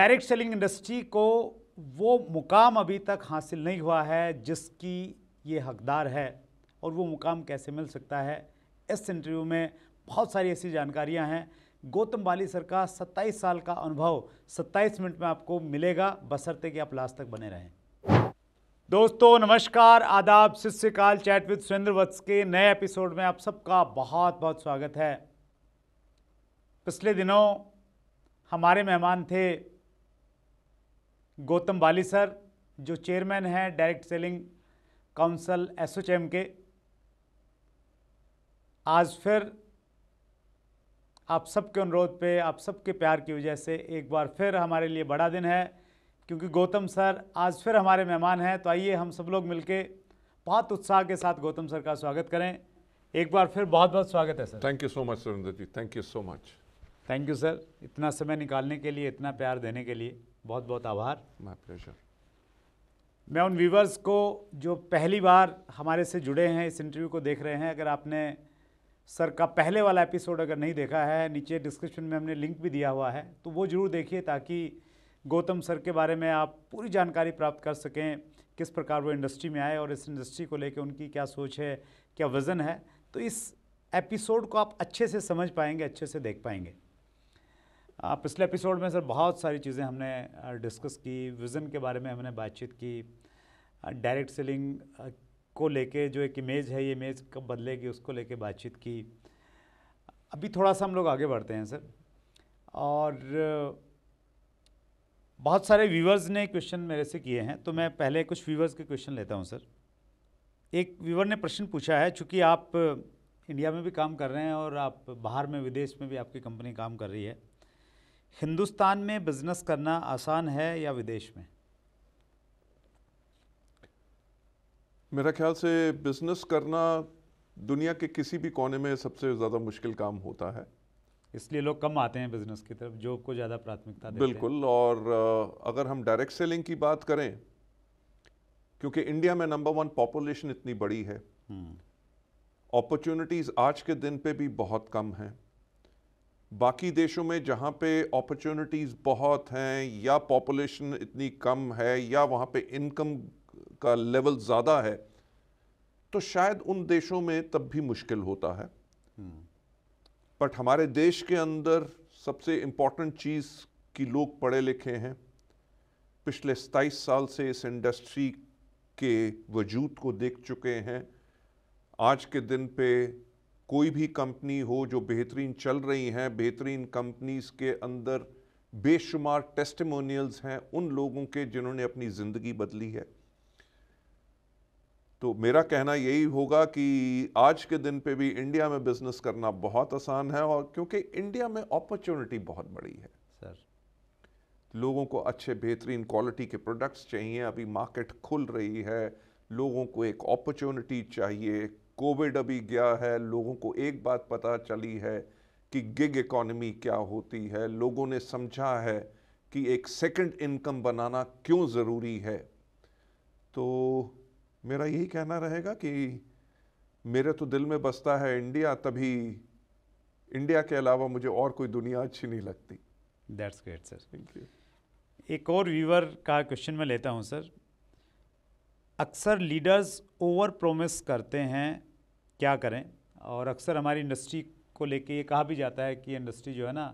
Direct selling industry को वो मुकाम अभी तक हासिल नहीं हुआ है जिसकी ये हकदार है और वो मुकाम कैसे मिल सकता है इस इंटरव्यू में बहुत सारी ऐसी जानकारियां हैं गौतम बाली सर का 27 साल का अनुभव 27 मिनट में आपको मिलेगा बसरते कि आप लास्ट तक बने रहें दोस्तों नमस्कार आदाब शिष्यकाल चैट विद सुरेंद्र वत्स के नए एपिसोड में आप सबका बहुत बहुत स्वागत है पिछले दिनों हमारे मेहमान थे गौतम बाली सर जो चेयरमैन हैं डायरेक्ट सेलिंग काउंसिल एसोचैम के आज फिर आप सबके अनुरोध पे आप सबके प्यार की वजह से एक बार फिर हमारे लिए बड़ा दिन है क्योंकि गौतम सर आज फिर हमारे मेहमान हैं तो आइए हम सब लोग मिलके बहुत उत्साह के साथ गौतम सर का स्वागत करें एक बार फिर बहुत बहुत स्वागत है sir thank you so much Surendra ji thank you so much thank you sir इतना समय निकालने के लिए इतना प्यार देने के लिए बहुत बहुत आभार माय मैं उन व्यूवर्स को जो पहली बार हमारे से जुड़े हैं इस इंटरव्यू को देख रहे हैं अगर आपने सर का पहले वाला एपिसोड अगर नहीं देखा है नीचे डिस्क्रिप्शन में हमने लिंक भी दिया हुआ है तो वो ज़रूर देखिए ताकि गौतम सर के बारे में आप पूरी जानकारी प्राप्त कर सकें किस प्रकार वो इंडस्ट्री में आए और इस इंडस्ट्री को लेकर उनकी क्या सोच है क्या वज़न है तो इस एपिसोड को आप अच्छे से समझ पाएंगे अच्छे से देख पाएंगे पिछले एपिसोड में सर बहुत सारी चीज़ें हमने डिस्कस की विज़न के बारे में हमने बातचीत की डायरेक्ट सेलिंग को लेके जो एक इमेज है ये इमेज कब बदलेगी उसको लेके बातचीत की अभी थोड़ा सा हम लोग आगे बढ़ते हैं सर और बहुत सारे व्यूवर्स ने क्वेश्चन मेरे से किए हैं तो मैं पहले कुछ व्यूवर्स के क्वेश्चन लेता हूं सर एक व्यूवर ने प्रश्न पूछा है चूँकि आप इंडिया में भी काम कर रहे हैं और आप बाहर में विदेश में भी आपकी कंपनी काम कर रही है हिंदुस्तान में बिजनेस करना आसान है या विदेश में मेरा ख्याल से बिजनेस करना दुनिया के किसी भी कोने में सबसे ज़्यादा मुश्किल काम होता है इसलिए लोग कम आते हैं बिजनेस की तरफ जॉब को ज़्यादा प्राथमिकता देते बिल्कुल हैं। और अगर हम डायरेक्ट सेलिंग की बात करें क्योंकि इंडिया में नंबर वन पॉपुलेशन इतनी बड़ी है हम्म। अपॉर्चुनिटीज़ आज के दिन पे भी बहुत कम हैं बाकी देशों में जहाँ पे अपॉर्चुनिटीज़ बहुत हैं या पॉपुलेशन इतनी कम है या वहाँ पे इनकम का लेवल ज़्यादा है तो शायद उन देशों में तब भी मुश्किल होता है बट हम्म। हमारे देश के अंदर सबसे इम्पॉर्टेंट चीज़ कि लोग पढ़े लिखे हैं पिछले सताईस साल से इस इंडस्ट्री के वजूद को देख चुके हैं आज के दिन पे कोई भी कंपनी हो जो बेहतरीन चल रही हैं बेहतरीन कंपनीज के अंदर बेशुमार टेस्टमोनियल्स हैं उन लोगों के जिन्होंने अपनी ज़िंदगी बदली है तो मेरा कहना यही होगा कि आज के दिन पे भी इंडिया में बिज़नेस करना बहुत आसान है और क्योंकि इंडिया में अपॉर्चुनिटी बहुत बड़ी है सर लोगों को अच्छे बेहतरीन क्वालिटी के प्रोडक्ट्स चाहिए अभी मार्केट खुल रही है लोगों को एक अपॉर्चुनिटी चाहिए कोविड अभी गया है लोगों को एक बात पता चली है कि गिग इकोनमी क्या होती है लोगों ने समझा है कि एक सेकंड इनकम बनाना क्यों ज़रूरी है तो मेरा यही कहना रहेगा कि मेरे तो दिल में बसता है इंडिया तभी इंडिया के अलावा मुझे और कोई दुनिया अच्छी नहीं लगती that's great sir thank you एक और व्यूवर का क्वेश्चन मैं लेता हूं सर अक्सर लीडर्स ओवर प्रोमिस करते हैं क्या करें और अक्सर हमारी इंडस्ट्री को लेके ये कहा भी जाता है कि इंडस्ट्री जो है ना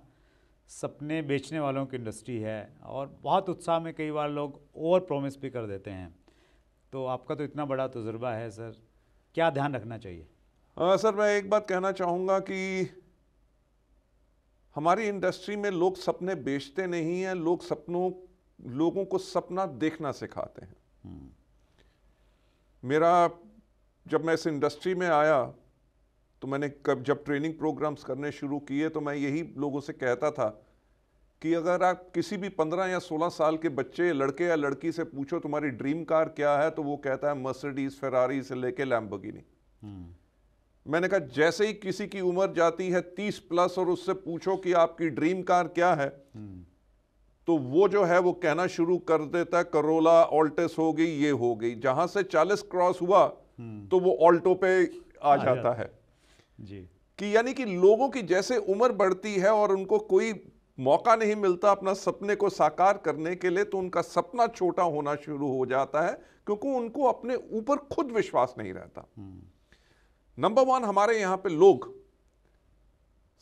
सपने बेचने वालों की इंडस्ट्री है और बहुत उत्साह में कई बार लोग ओवर प्रोमिस भी कर देते हैं तो आपका तो इतना बड़ा तजुर्बा है सर क्या ध्यान रखना चाहिए आ, सर मैं एक बात कहना चाहूँगा कि हमारी इंडस्ट्री में लोग सपने बेचते नहीं हैं लोग सपनों लोगों को सपना देखना सिखाते हैं हम्म। मेरा जब मैं इस इंडस्ट्री में आया तो मैंने कब जब ट्रेनिंग प्रोग्राम्स करने शुरू किए तो मैं यही लोगों से कहता था कि अगर आप किसी भी पंद्रह या सोलह साल के बच्चे लड़के या लड़की से पूछो तुम्हारी ड्रीम कार क्या है तो वो कहता है मर्सिडीज फेरारी से लेके लैम्बोगिनी हम्म। मैंने कहा जैसे ही किसी की उम्र जाती है तीस प्लस और उससे पूछो कि आपकी ड्रीम कार क्या है हम्म। तो वो जो है वो कहना शुरू कर देता है करोला ऑल्टेस हो गई ये हो गई जहां से चालीस क्रॉस हुआ हम्म। तो वो ऑल्टो पे आ जाता है जी कि यानी कि लोगों की जैसे उम्र बढ़ती है और उनको कोई मौका नहीं मिलता अपना सपने को साकार करने के लिए तो उनका सपना छोटा होना शुरू हो जाता है क्योंकि उनको अपने ऊपर खुद विश्वास नहीं रहता नंबर हम्म। वन हमारे यहां पे लोग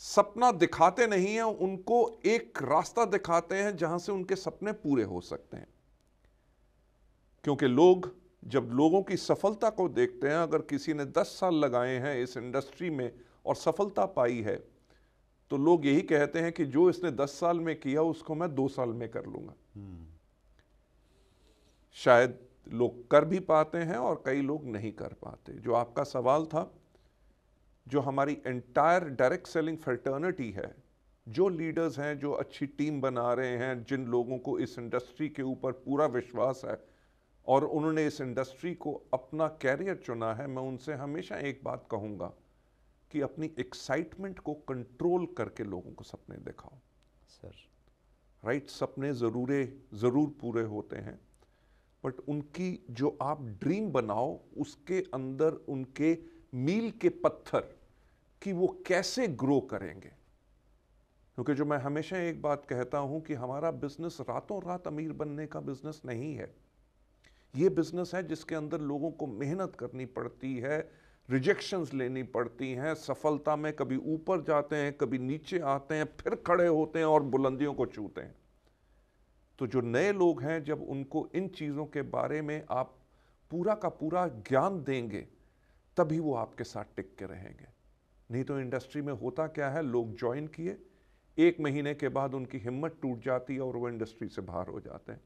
सपना दिखाते नहीं है उनको एक रास्ता दिखाते हैं जहां से उनके सपने पूरे हो सकते हैं क्योंकि लोग जब लोगों की सफलता को देखते हैं अगर किसी ने 10 साल लगाए हैं इस इंडस्ट्री में और सफलता पाई है तो लोग यही कहते हैं कि जो इसने 10 साल में किया उसको मैं दो साल में कर लूंगा हम्म। शायद लोग कर भी पाते हैं और कई लोग नहीं कर पाते जो आपका सवाल था जो हमारी एंटायर डायरेक्ट सेलिंग फर्टर्निटी है जो लीडर्स हैं जो अच्छी टीम बना रहे हैं जिन लोगों को इस इंडस्ट्री के ऊपर पूरा विश्वास है और उन्होंने इस इंडस्ट्री को अपना कैरियर चुना है मैं उनसे हमेशा एक बात कहूँगा कि अपनी एक्साइटमेंट को कंट्रोल करके लोगों को सपने दिखाओ सर राइट right, सपने ज़रूरे ज़रूर पूरे होते हैं बट उनकी जो आप ड्रीम बनाओ उसके अंदर उनके मील के पत्थर कि वो कैसे ग्रो करेंगे क्योंकि जो मैं हमेशा एक बात कहता हूं कि हमारा बिजनेस रातों रात अमीर बनने का बिजनेस नहीं है ये बिज़नेस है जिसके अंदर लोगों को मेहनत करनी पड़ती है रिजेक्शंस लेनी पड़ती हैं सफलता में कभी ऊपर जाते हैं कभी नीचे आते हैं फिर खड़े होते हैं और बुलंदियों को छूते हैं तो जो नए लोग हैं जब उनको इन चीज़ों के बारे में आप पूरा का पूरा ज्ञान देंगे तभी वो आपके साथ टिक के रहेंगे नहीं तो इंडस्ट्री में होता क्या है लोग ज्वाइन किए एक महीने के बाद उनकी हिम्मत टूट जाती है और वो इंडस्ट्री से बाहर हो जाते हैं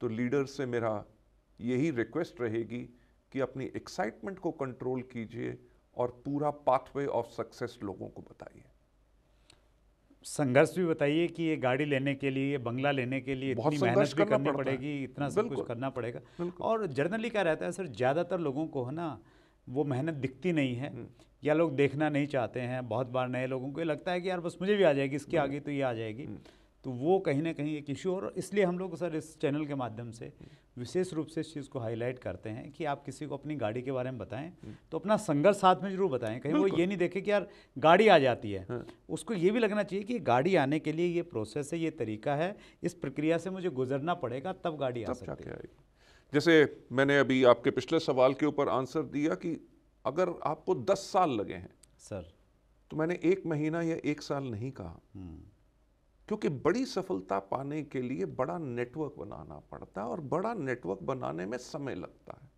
तो लीडर से मेरा यही रिक्वेस्ट रहेगी कि अपनी एक्साइटमेंट को कंट्रोल कीजिए और पूरा पाथवे ऑफ सक्सेस लोगों को बताइए संघर्ष भी बताइए कि ये गाड़ी लेने के लिए बंगला लेने के लिए इतनी मेहनत भी करनी पड़ेगी इतना सब कुछ करना पड़ेगा और जर्नली क्या रहता है सर ज़्यादातर लोगों को है ना वो मेहनत दिखती नहीं है हम्म। या लोग देखना नहीं चाहते हैं बहुत बार नए लोगों को लगता है कि यार बस मुझे भी आ जाएगी इसकी आगे तो ये आ जाएगी हम्म। तो वो कहीं ना कहीं एक इश्यू और इसलिए हम लोग सर इस चैनल के माध्यम से विशेष रूप से इस चीज़ को हाईलाइट करते हैं कि आप किसी को अपनी गाड़ी के बारे में बताएं हम्म। तो अपना संघर्ष साथ में जरूर बताएं कहीं वो ये नहीं देखे कि यार गाड़ी आ जाती है हाँ। उसको ये भी लगना चाहिए कि गाड़ी आने के लिए ये प्रोसेस है ये तरीका है इस प्रक्रिया से मुझे गुजरना पड़ेगा तब गाड़ी आ सकती है जैसे मैंने अभी आपके पिछले सवाल के ऊपर आंसर दिया कि अगर आपको दस साल लगे हैं सर तो मैंने एक महीना या एक साल नहीं कहा हम्म। क्योंकि बड़ी सफलता पाने के लिए बड़ा नेटवर्क बनाना पड़ता है और बड़ा नेटवर्क बनाने में समय लगता है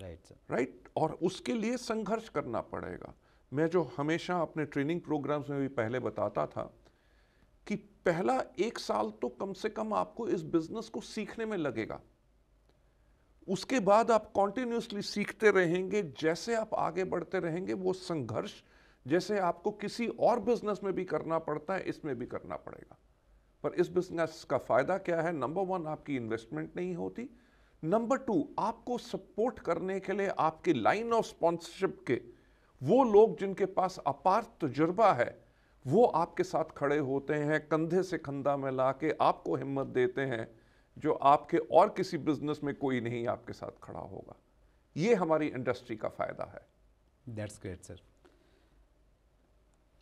राइट सर राइट और उसके लिए संघर्ष करना पड़ेगा मैं जो हमेशा अपने ट्रेनिंग प्रोग्राम्स में भी पहले बताता था कि पहला एक साल तो कम से कम आपको इस बिजनेस को सीखने में लगेगा उसके बाद आप कॉन्टिन्यूसली सीखते रहेंगे जैसे आप आगे बढ़ते रहेंगे वो संघर्ष जैसे आपको किसी और बिजनेस में भी करना पड़ता है इसमें भी करना पड़ेगा पर इस बिजनेस का फायदा क्या है नंबर वन आपकी इन्वेस्टमेंट नहीं होती नंबर टू आपको सपोर्ट करने के लिए आपकी लाइन ऑफ स्पॉन्सरशिप के वो लोग जिनके पास अपार तजुर्बा है वो आपके साथ खड़े होते हैं कंधे से कंधा में लाके आपको हिम्मत देते हैं जो आपके और किसी बिजनेस में कोई नहीं आपके साथ खड़ा होगा ये हमारी इंडस्ट्री का फ़ायदा है दैट्स ग्रेट सर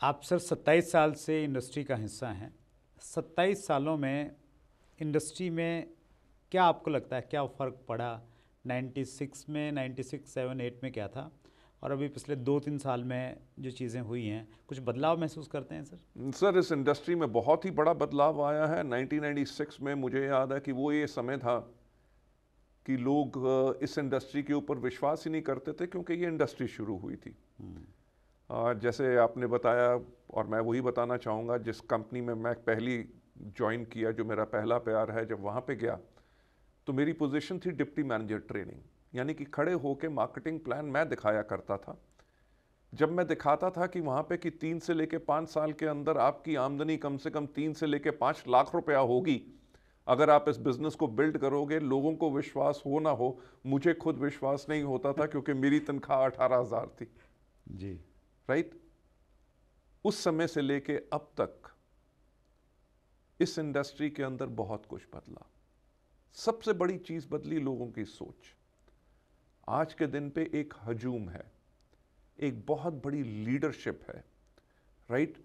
आप सर 27 साल से इंडस्ट्री का हिस्सा हैं 27 सालों में इंडस्ट्री में क्या आपको लगता है क्या फ़र्क पड़ा 96 में 96, 7, 8 में क्या था और अभी पिछले दो तीन साल में जो चीज़ें हुई हैं कुछ बदलाव महसूस करते हैं सर सर इस इंडस्ट्री में बहुत ही बड़ा बदलाव आया है 1996 में मुझे याद है कि वो ये समय था कि लोग इस इंडस्ट्री के ऊपर विश्वास ही नहीं करते थे क्योंकि ये इंडस्ट्री शुरू हुई थी हम्म। जैसे आपने बताया और मैं वही बताना चाहूँगा जिस कंपनी में मैं पहली ज्वाइन किया जो मेरा पहला प्यार है जब वहाँ पे गया तो मेरी पोजीशन थी डिप्टी मैनेजर ट्रेनिंग यानी कि खड़े होकर मार्केटिंग प्लान मैं दिखाया करता था जब मैं दिखाता था कि वहाँ पे कि तीन से लेके पाँच साल के अंदर आपकी आमदनी कम से कम तीन से लेके पाँच लाख रुपया होगी अगर आप इस बिज़नेस को बिल्ड करोगे लोगों को विश्वास हो ना हो मुझे खुद विश्वास नहीं होता था क्योंकि मेरी तनख्वाह अठारह हज़ार थी जी राइट उस समय से लेके अब तक इस इंडस्ट्री के अंदर बहुत कुछ बदला सबसे बड़ी चीज़ बदली लोगों की सोच आज के दिन पे एक हजूम है एक बहुत बड़ी लीडरशिप है राइट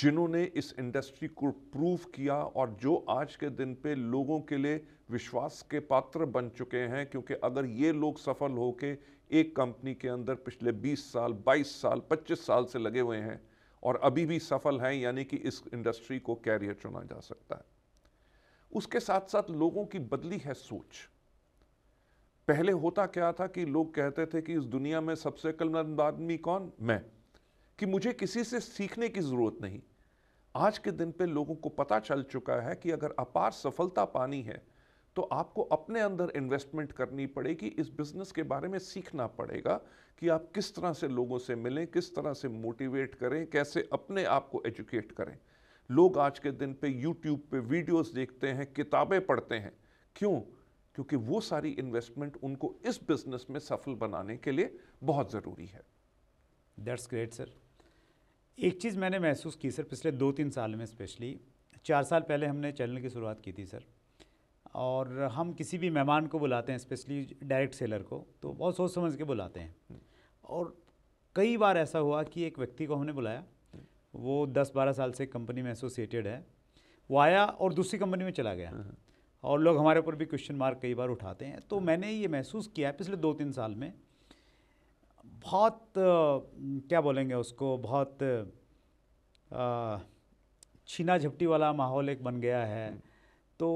जिन्होंने इस इंडस्ट्री को प्रूव किया और जो आज के दिन पे लोगों के लिए विश्वास के पात्र बन चुके हैं क्योंकि अगर ये लोग सफल होके एक कंपनी के अंदर पिछले 20 साल 22 साल 25 साल से लगे हुए हैं और अभी भी सफल हैं यानी कि इस इंडस्ट्री को कैरियर चुना जा सकता है उसके साथ साथ लोगों की बदली है सोच पहले होता क्या था कि लोग कहते थे कि इस दुनिया में सबसे कलमंद आदमी कौन मैं कि मुझे किसी से सीखने की ज़रूरत नहीं आज के दिन पे लोगों को पता चल चुका है कि अगर अपार सफलता पानी है तो आपको अपने अंदर इन्वेस्टमेंट करनी पड़ेगी इस बिज़नेस के बारे में सीखना पड़ेगा कि आप किस तरह से लोगों से मिलें किस तरह से मोटिवेट करें कैसे अपने आप को एजुकेट करें लोग आज के दिन पे यूट्यूब पे वीडियोस देखते हैं किताबें पढ़ते हैं क्यों क्योंकि वो सारी इन्वेस्टमेंट उनको इस बिज़नेस में सफल बनाने के लिए बहुत ज़रूरी है दैट्स ग्रेट सर एक चीज़ मैंने महसूस की सर पिछले दो तीन साल में स्पेशली चार साल पहले हमने चैनल की शुरुआत की थी सर और हम किसी भी मेहमान को बुलाते हैं स्पेशली डायरेक्ट सेलर को तो बहुत सोच समझ के बुलाते हैं हम्म। और कई बार ऐसा हुआ कि एक व्यक्ति को हमने बुलाया हम्म। वो 10-12 साल से कंपनी में एसोसिएटेड है वो आया और दूसरी कंपनी में चला गया हम्म। और लोग हमारे ऊपर भी क्वेश्चन मार्क कई बार उठाते हैं तो मैंने ये महसूस किया पिछले दो तीन साल में बहुत क्या बोलेंगे उसको बहुत छीना झपटी वाला माहौल एक बन गया है तो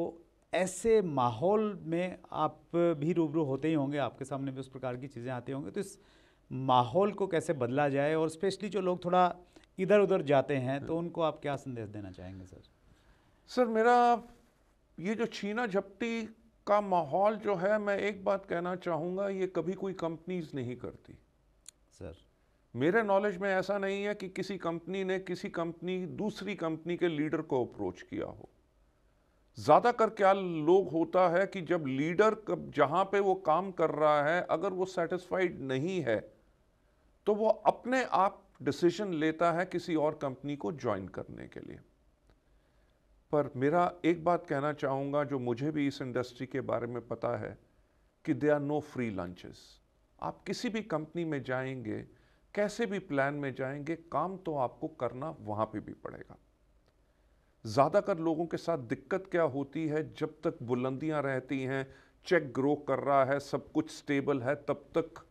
ऐसे माहौल में आप भी रूबरू होते ही होंगे आपके सामने भी उस प्रकार की चीज़ें आती होंगी तो इस माहौल को कैसे बदला जाए और स्पेशली जो लोग थोड़ा इधर उधर जाते हैं तो हाँ। उनको आप क्या संदेश देना चाहेंगे सर सर मेरा ये जो छीना झपटी का माहौल जो है मैं एक बात कहना चाहूँगा ये कभी कोई कंपनीज नहीं करती सर मेरे नॉलेज में ऐसा नहीं है कि किसी कंपनी ने किसी कंपनी दूसरी कंपनी के लीडर को अप्रोच किया हो ज़्यादा कर क्या लोग होता है कि जब लीडर जहाँ पे वो काम कर रहा है अगर वो सेटिस्फाइड नहीं है तो वो अपने आप डिसीजन लेता है किसी और कंपनी को ज्वाइन करने के लिए पर मेरा एक बात कहना चाहूँगा जो मुझे भी इस इंडस्ट्री के बारे में पता है कि they are no free lunches आप किसी भी कंपनी में जाएंगे कैसे भी प्लान में जाएंगे काम तो आपको करना वहाँ पे भी पड़ेगा ज़्यादातर लोगों के साथ दिक्कत क्या होती है जब तक बुलंदियां रहती हैं चेक ग्रो कर रहा है सब कुछ स्टेबल है तब तक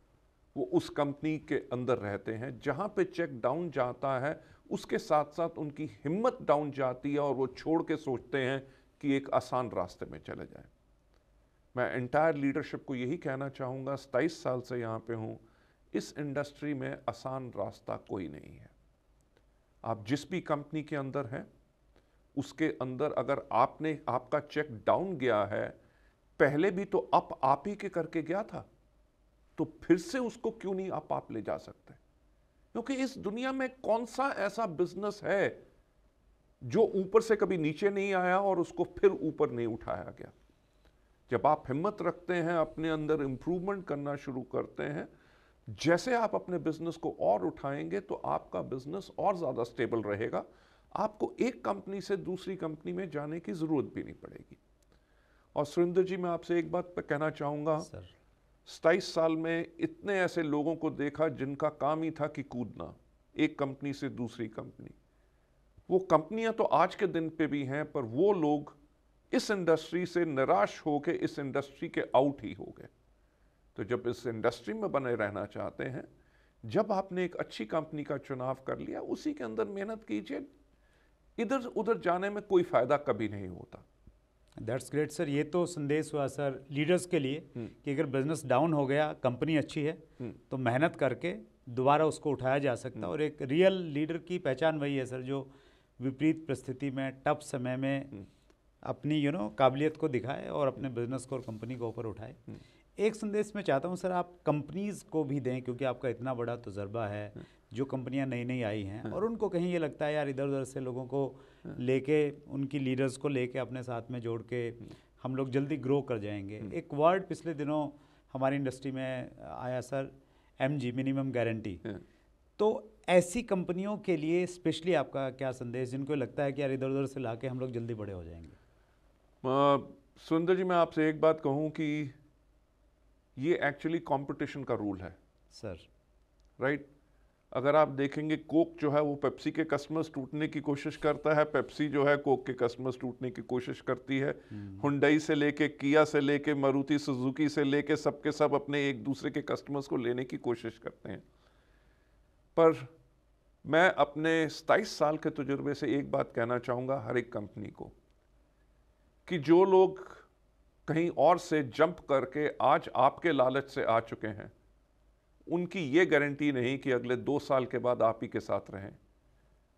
वो उस कंपनी के अंदर रहते हैं जहाँ पे चेक डाउन जाता है उसके साथ साथ उनकी हिम्मत डाउन जाती है और वो छोड़ के सोचते हैं कि एक आसान रास्ते में चले जाए मैं एंटायर लीडरशिप को यही कहना चाहूँगा सताईस साल से यहाँ पे हूँ इस इंडस्ट्री में आसान रास्ता कोई नहीं है आप जिस भी कंपनी के अंदर हैं उसके अंदर अगर आपने आपका चेक डाउन गया है पहले भी तो अप आप ही के करके गया था तो फिर से उसको क्यों नहीं आप आप ले जा सकते क्योंकि इस दुनिया में कौन सा ऐसा बिजनेस है जो ऊपर से कभी नीचे नहीं आया और उसको फिर ऊपर नहीं उठाया गया जब आप हिम्मत रखते हैं अपने अंदर इंप्रूवमेंट करना शुरू करते हैं जैसे आप अपने बिजनेस को और उठाएंगे तो आपका बिजनेस और ज़्यादा स्टेबल रहेगा आपको एक कंपनी से दूसरी कंपनी में जाने की ज़रूरत भी नहीं पड़ेगी और सुरेंद्र जी मैं आपसे एक बात कहना चाहूंगा सताइस साल में इतने ऐसे लोगों को देखा जिनका काम ही था कि कूदना एक कंपनी से दूसरी कंपनी वो कंपनियां तो आज के दिन पे भी हैं पर वो लोग इस इंडस्ट्री से निराश होके इस इंडस्ट्री के आउट ही हो गए तो जब इस इंडस्ट्री में बने रहना चाहते हैं जब आपने एक अच्छी कंपनी का चुनाव कर लिया उसी के अंदर मेहनत कीजिए इधर उधर जाने में कोई फ़ायदा कभी नहीं होता दैट्स ग्रेट सर ये तो संदेश हुआ सर लीडर्स के लिए हम्म। कि अगर बिजनेस डाउन हो गया कंपनी अच्छी है हम्म। तो मेहनत करके दोबारा उसको उठाया जा सकता है हम्म। और एक रियल लीडर की पहचान वही है सर जो विपरीत परिस्थिति में टफ समय में अपनी यू नो काबिलियत को दिखाए और अपने बिजनेस को और कंपनी को ऊपर उठाए एक संदेश मैं चाहता हूँ सर आप कंपनीज़ को भी दें क्योंकि आपका इतना बड़ा तजर्बा है हाँ। जो कंपनियाँ नई नई आई हैं हाँ। और उनको कहीं ये लगता है यार इधर उधर से लोगों को हाँ। लेके उनकी लीडर्स को लेके अपने साथ में जोड़ के हम लोग जल्दी ग्रो कर जाएंगे एक वर्ड पिछले दिनों हमारी इंडस्ट्री में आया sir M G minimum guarantee तो ऐसी कंपनियों के लिए स्पेशली आपका क्या संदेश जिनको लगता है कि यार इधर उधर से ला हम लोग जल्दी बड़े हो जाएंगे सुंदर जी मैं आपसे एक बात कहूँ कि ये एक्चुअली कंपटीशन का रूल है सर राइट right? अगर आप देखेंगे कोक जो है वो पेप्सी के कस्टमर्स टूटने की कोशिश करता है पेप्सी जो है कोक के कस्टमर्स टूटने की कोशिश करती है हुंडई हम्म। से लेके किया से लेके मारुति सुजुकी से लेके सब के सब अपने एक दूसरे के कस्टमर्स को लेने की कोशिश करते हैं पर मैं अपने सताईस साल के तजुर्बे से एक बात कहना चाहूँगा हर एक कंपनी को कि जो लोग कहीं और से जंप करके आज आपके लालच से आ चुके हैं उनकी ये गारंटी नहीं कि अगले दो साल के बाद आप ही के साथ रहें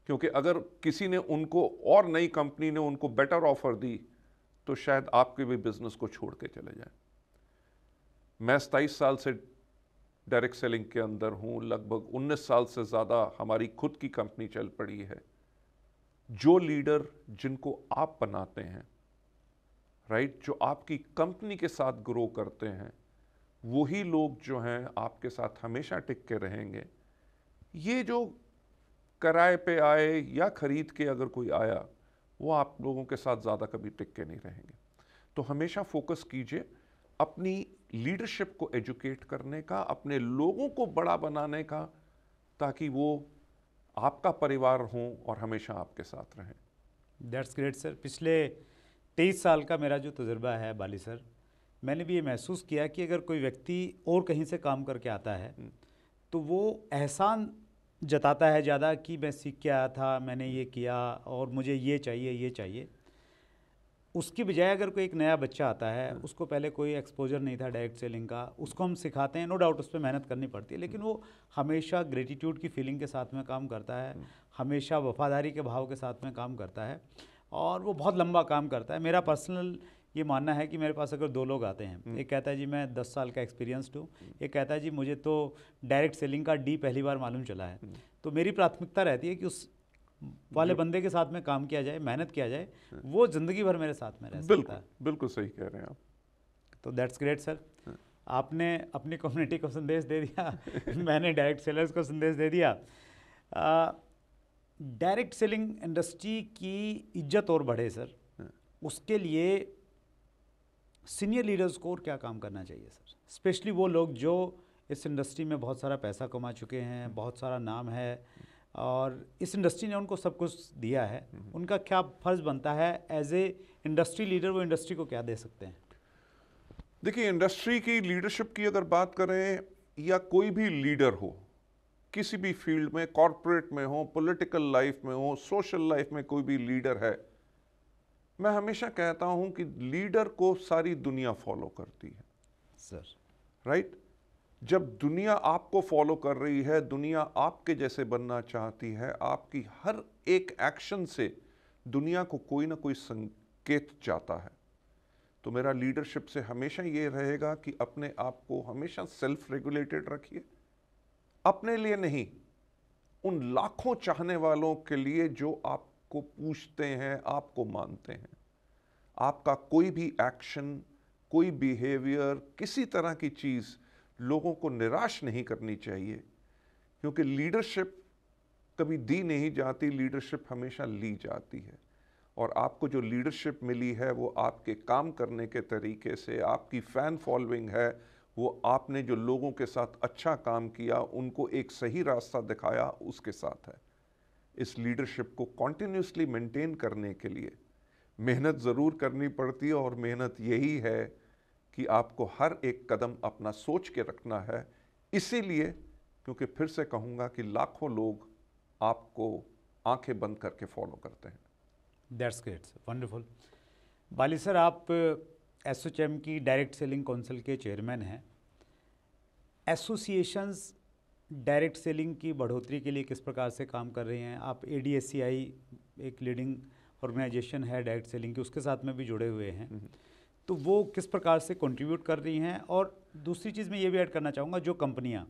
क्योंकि अगर किसी ने उनको और नई कंपनी ने उनको बेटर ऑफर दी तो शायद आपके भी बिजनेस को छोड़ के चले जाएं मैं सताईस साल से डायरेक्ट सेलिंग के अंदर हूं लगभग उन्नीस साल से ज़्यादा हमारी खुद की कंपनी चल पड़ी है जो लीडर जिनको आप बनाते हैं राइट जो आपकी कंपनी के साथ ग्रो करते हैं वही लोग जो हैं आपके साथ हमेशा टिक के रहेंगे ये जो किराए पे आए या ख़रीद के अगर कोई आया वो आप लोगों के साथ ज़्यादा कभी टिक के नहीं रहेंगे तो हमेशा फोकस कीजिए अपनी लीडरशिप को एजुकेट करने का अपने लोगों को बड़ा बनाने का ताकि वो आपका परिवार हो और हमेशा आपके साथ रहें दैट्स ग्रेट सर पिछले तेईस साल का मेरा जो तजर्बा है बाली सर मैंने भी ये महसूस किया कि अगर कोई व्यक्ति और कहीं से काम करके आता है हम्म। तो वो एहसान जताता है ज़्यादा कि मैं सीख के आया था मैंने ये किया और मुझे ये चाहिए ये चाहिए उसकी बजाय अगर कोई एक नया बच्चा आता है हम्म। उसको पहले कोई एक्सपोजर नहीं था डायरेक्ट सेलिंग का उसको हम सिखाते हैं नो डाउट उस पर मेहनत करनी पड़ती है हम्म। लेकिन वो हमेशा ग्रेटिट्यूड की फीलिंग के साथ में काम करता है हमेशा वफादारी के भाव के साथ में काम करता है और वो बहुत लंबा काम करता है मेरा पर्सनल ये मानना है कि मेरे पास अगर दो लोग आते हैं हम्म। एक कहता है जी मैं दस साल का एक्सपीरियंसड हूँ एक कहता है जी मुझे तो डायरेक्ट सेलिंग का डी पहली बार मालूम चला है हम्म। तो मेरी प्राथमिकता रहती है कि उस वाले बंदे के साथ में काम किया जाए मेहनत किया जाए हम्म। वो ज़िंदगी भर मेरे साथ में रह बिल्कुल बिल्कुल सही कह रहे हैं आप तो दैट्स ग्रेट सर आपने अपनी कम्युनिटी को संदेश दे दिया मैंने डायरेक्ट सेलर्स को संदेश दे दिया डायरेक्ट सेलिंग इंडस्ट्री की इज्जत और बढ़े सर हाँ। उसके लिए सीनियर लीडर्स को और क्या काम करना चाहिए सर स्पेशली वो लोग जो इस इंडस्ट्री में बहुत सारा पैसा कमा चुके हैं हाँ। बहुत सारा नाम है और इस इंडस्ट्री ने उनको सब कुछ दिया है हाँ। उनका क्या फ़र्ज़ बनता है एज ए इंडस्ट्री लीडर वो इंडस्ट्री को क्या दे सकते हैं देखिए इंडस्ट्री की लीडरशिप की अगर बात करें या कोई भी लीडर हो किसी भी फील्ड में कॉरपोरेट में हो पॉलिटिकल लाइफ में हो सोशल लाइफ में कोई भी लीडर है मैं हमेशा कहता हूं कि लीडर को सारी दुनिया फॉलो करती है सर राइट right? जब दुनिया आपको फॉलो कर रही है दुनिया आपके जैसे बनना चाहती है आपकी हर एक एक्शन से दुनिया को कोई ना कोई संकेत जाता है तो मेरा लीडरशिप से हमेशा ये रहेगा कि अपने आप को हमेशा सेल्फ रेगुलेटेड रखिए अपने लिए नहीं उन लाखों चाहने वालों के लिए जो आपको पूछते हैं आपको मानते हैं आपका कोई भी एक्शन कोई बिहेवियर किसी तरह की चीज़ लोगों को निराश नहीं करनी चाहिए क्योंकि लीडरशिप कभी दी नहीं जाती लीडरशिप हमेशा ली जाती है और आपको जो लीडरशिप मिली है वो आपके काम करने के तरीके से आपकी फ़ैन फॉलोइंग है वो आपने जो लोगों के साथ अच्छा काम किया उनको एक सही रास्ता दिखाया उसके साथ है इस लीडरशिप को कॉन्टीन्यूसली मेंटेन करने के लिए मेहनत ज़रूर करनी पड़ती है और मेहनत यही है कि आपको हर एक कदम अपना सोच के रखना है इसीलिए क्योंकि फिर से कहूँगा कि लाखों लोग आपको आंखें बंद करके फॉलो करते हैं that's great wonderful Bali sir आप एस की डायरेक्ट सेलिंग काउंसिल के चेयरमैन हैं एसोसिएशंस डायरेक्ट सेलिंग की बढ़ोतरी के लिए किस प्रकार से काम कर रही हैं आप ए एक लीडिंग ऑर्गेनाइजेशन है डायरेक्ट सेलिंग की उसके साथ में भी जुड़े हुए हैं हम्म। तो वो किस प्रकार से कंट्रीब्यूट कर रही हैं और दूसरी चीज़ मैं ये भी ऐड करना चाहूँगा जो कंपनियाँ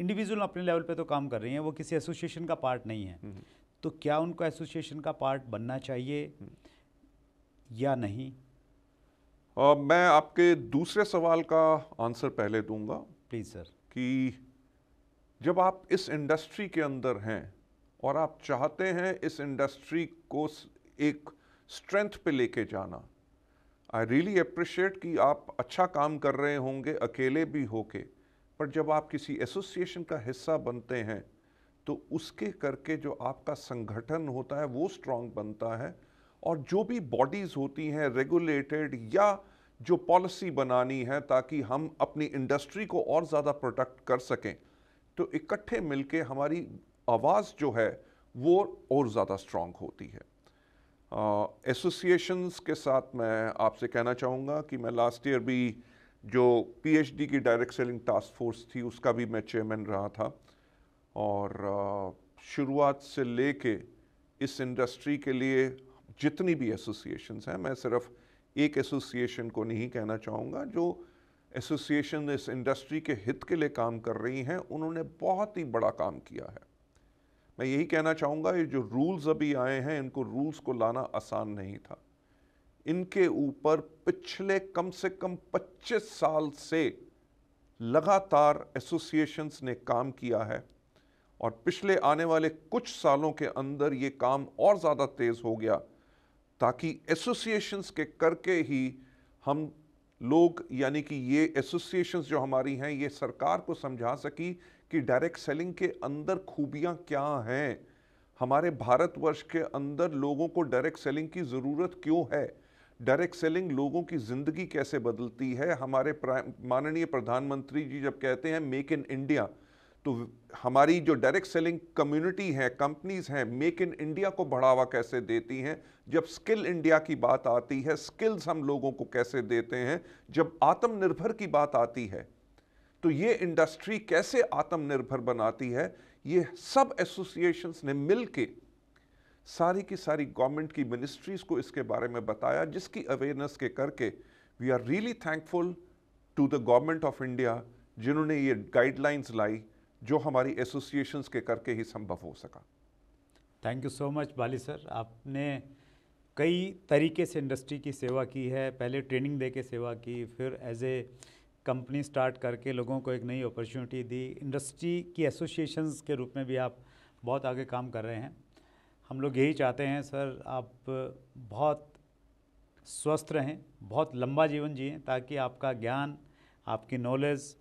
इंडिविजुअल हम्म। अपने लेवल पे तो काम कर रही हैं वो किसी एसोसिएशन का पार्ट नहीं है हम्म। तो क्या उनको एसोसिएशन का पार्ट बनना चाहिए या नहीं Uh, मैं आपके दूसरे सवाल का आंसर पहले दूंगा प्लीज़ सर कि जब आप इस इंडस्ट्री के अंदर हैं और आप चाहते हैं इस इंडस्ट्री को एक स्ट्रेंथ पे लेके जाना आई रियली अप्रिशिएट कि आप अच्छा काम कर रहे होंगे अकेले भी होके पर जब आप किसी एसोसिएशन का हिस्सा बनते हैं तो उसके करके जो आपका संगठन होता है वो स्ट्रांग बनता है और जो भी बॉडीज़ होती हैं रेगुलेटेड या जो पॉलिसी बनानी है ताकि हम अपनी इंडस्ट्री को और ज़्यादा प्रोटेक्ट कर सकें तो इकट्ठे मिलके हमारी आवाज़ जो है वो और ज़्यादा स्ट्रॉन्ग होती है एसोसिएशंस के साथ मैं आपसे कहना चाहूँगा कि मैं लास्ट ईयर भी जो पीएचडी की डायरेक्ट सेलिंग टास्क फोर्स थी उसका भी मैं चेयरमैन रहा था और शुरुआत से ले इस इंडस्ट्री के लिए जितनी भी एसोसिएशन हैं मैं सिर्फ एक एसोसिएशन को नहीं कहना चाहूँगा जो एसोसिएशन इस इंडस्ट्री के हित के लिए काम कर रही हैं उन्होंने बहुत ही बड़ा काम किया है मैं यही कहना चाहूँगा ये जो रूल्स अभी आए हैं इनको रूल्स को लाना आसान नहीं था इनके ऊपर पिछले कम से कम 25 साल से लगातार एसोसिएशंस ने काम किया है और पिछले आने वाले कुछ सालों के अंदर ये काम और ज़्यादा तेज़ हो गया ताकि एसोसिएशंस के करके ही हम लोग यानी कि ये एसोसिएशंस जो हमारी हैं ये सरकार को समझा सकी कि डायरेक्ट सेलिंग के अंदर खूबियां क्या हैं हमारे भारतवर्ष के अंदर लोगों को डायरेक्ट सेलिंग की ज़रूरत क्यों है डायरेक्ट सेलिंग लोगों की ज़िंदगी कैसे बदलती है हमारे माननीय प्रधानमंत्री जी जब कहते हैं मेक इन इंडिया तो हमारी जो डायरेक्ट सेलिंग कम्युनिटी है कंपनीज हैं मेक इन इंडिया को बढ़ावा कैसे देती हैं जब स्किल इंडिया की बात आती है स्किल्स हम लोगों को कैसे देते हैं जब आत्मनिर्भर की बात आती है तो ये इंडस्ट्री कैसे आत्मनिर्भर बनाती है ये सब एसोसिएशंस ने मिल के सारी की सारी गवर्नमेंट की मिनिस्ट्रीज़ को इसके बारे में बताया जिसकी अवेयरनेस के करके we are really thankful to the government of India जिन्होंने ये गाइडलाइंस लाई जो हमारी एसोसिएशंस के करके ही संभव हो सका thank you so much Bali sir आपने कई तरीके से इंडस्ट्री की सेवा की है पहले ट्रेनिंग दे के सेवा की फिर एज ए कंपनी स्टार्ट करके लोगों को एक नई अपॉर्चुनिटी दी इंडस्ट्री की एसोसिएशंस के रूप में भी आप बहुत आगे काम कर रहे हैं हम लोग यही चाहते हैं सर आप बहुत स्वस्थ रहें बहुत लंबा जीवन जिए ताकि आपका ज्ञान आपकी नॉलेज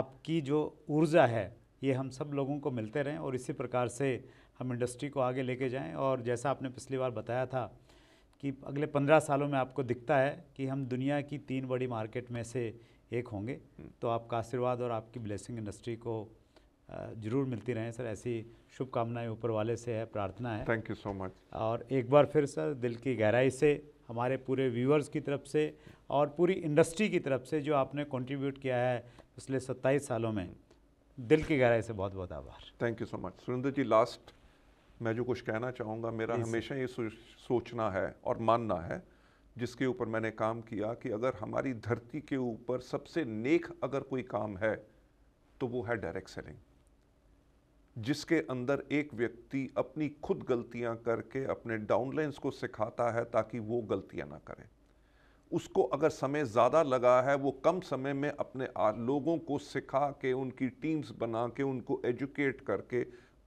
आपकी जो ऊर्जा है ये हम सब लोगों को मिलते रहें और इसी प्रकार से हम इंडस्ट्री को आगे लेके जाएं और जैसा आपने पिछली बार बताया था कि अगले पंद्रह सालों में आपको दिखता है कि हम दुनिया की तीन बड़ी मार्केट में से एक होंगे हम्म। तो आपका आशीर्वाद और आपकी ब्लेसिंग इंडस्ट्री को जरूर मिलती रहें सर ऐसी शुभकामनाएं ऊपर वाले से है प्रार्थना है थैंक यू सो मच और एक बार फिर सर दिल की गहराई से हमारे पूरे व्यूअर्स की तरफ से और पूरी इंडस्ट्री की तरफ से जो आपने कंट्रीब्यूट किया है पिछले सत्ताईस सालों में दिल की गहराई से बहुत बहुत आभार thank you so much Surendra ji last मैं जो कुछ कहना चाहूँगा मेरा हमेशा ये सोचना है और मानना है जिसके ऊपर मैंने काम किया कि अगर हमारी धरती के ऊपर सबसे नेक अगर कोई काम है तो वो है डायरेक्ट सेलिंग जिसके अंदर एक व्यक्ति अपनी खुद गलतियां करके अपने डाउनलाइंस को सिखाता है ताकि वो गलतियां ना करें उसको अगर समय ज़्यादा लगा है वो कम समय में अपने लोगों को सिखा के उनकी टीम्स बना के उनको एजुकेट करके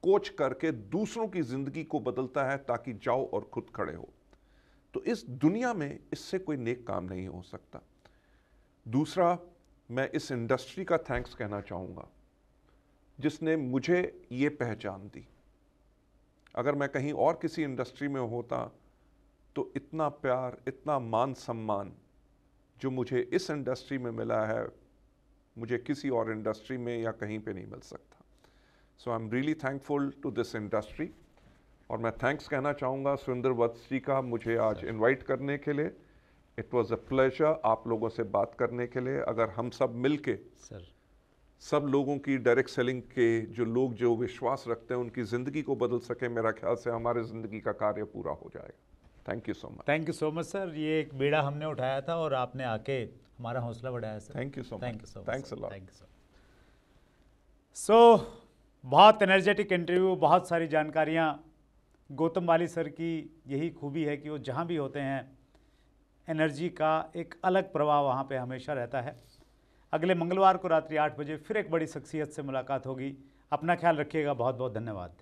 कोच करके दूसरों की ज़िंदगी को बदलता है ताकि जाओ और खुद खड़े हो तो इस दुनिया में इससे कोई नेक काम नहीं हो सकता दूसरा मैं इस इंडस्ट्री का थैंक्स कहना चाहूँगा जिसने मुझे ये पहचान दी अगर मैं कहीं और किसी इंडस्ट्री में होता तो इतना प्यार इतना मान सम्मान जो मुझे इस इंडस्ट्री में मिला है मुझे किसी और इंडस्ट्री में या कहीं पे नहीं मिल सकता so I am really thankful to this industry और मैं थैंक्स कहना चाहूँगा सुरेंद्र वत्स जी का मुझे आज इनवाइट करने के लिए इट वॉज़ अ प्लेजर आप लोगों से बात करने के लिए अगर हम सब मिल के सर सब लोगों की डायरेक्ट सेलिंग के जो लोग जो विश्वास रखते हैं उनकी ज़िंदगी को बदल सके मेरा ख्याल से हमारे ज़िंदगी का कार्य पूरा हो जाएगा thank you so much thank you so much sir ये एक बेड़ा हमने उठाया था और आपने आके हमारा हौसला बढ़ाया sir thank you so much thank you so thank you so so बहुत एनर्जेटिक इंटरव्यू बहुत सारी जानकारियाँ गौतम वाली सर की यही खूबी है कि वो जहाँ भी होते हैं एनर्जी का एक अलग प्रभाव वहाँ पे हमेशा रहता है अगले मंगलवार को रात्रि आठ बजे फिर एक बड़ी शख्सियत से मुलाकात होगी अपना ख्याल रखिएगा बहुत बहुत धन्यवाद